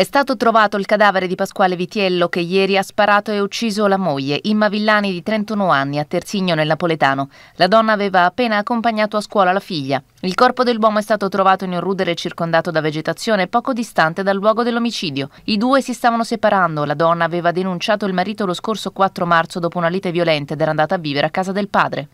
È stato trovato il cadavere di Pasquale Vitiello che ieri ha sparato e ucciso la moglie, Imma Villani di 31 anni, a Terzigno nel Napoletano. La donna aveva appena accompagnato a scuola la figlia. Il corpo dell'uomo è stato trovato in un rudere circondato da vegetazione poco distante dal luogo dell'omicidio. I due si stavano separando, la donna aveva denunciato il marito lo scorso 4 marzo dopo una lite violenta ed era andata a vivere a casa del padre.